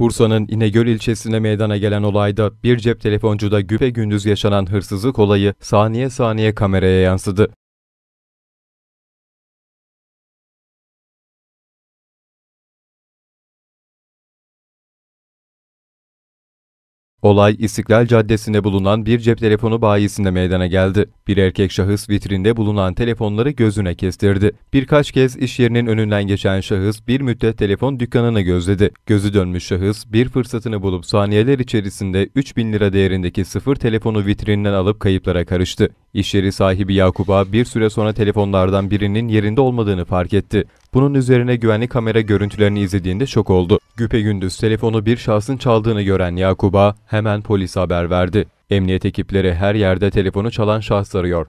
Bursa'nın İnegöl ilçesinde meydana gelen olayda bir cep telefoncuda güpe gündüz yaşanan hırsızlık olayı saniye saniye kameraya yansıdı. Olay İstiklal Caddesi'nde bulunan bir cep telefonu bayisinde meydana geldi. Bir erkek şahıs vitrinde bulunan telefonları gözüne kestirdi. Birkaç kez iş yerinin önünden geçen şahıs bir müddet telefon dükkanını gözledi. Gözü dönmüş şahıs bir fırsatını bulup saniyeler içerisinde 3000 lira değerindeki sıfır telefonu vitrininden alıp kayıplara karıştı. İş yeri sahibi Yakup'a bir süre sonra telefonlardan birinin yerinde olmadığını fark etti. Bunun üzerine güvenlik kamera görüntülerini izlediğinde şok oldu. Güpegündüz telefonu bir şahsın çaldığını gören Yakuba hemen polise haber verdi. Emniyet ekipleri her yerde telefonu çalan şahsı arıyor.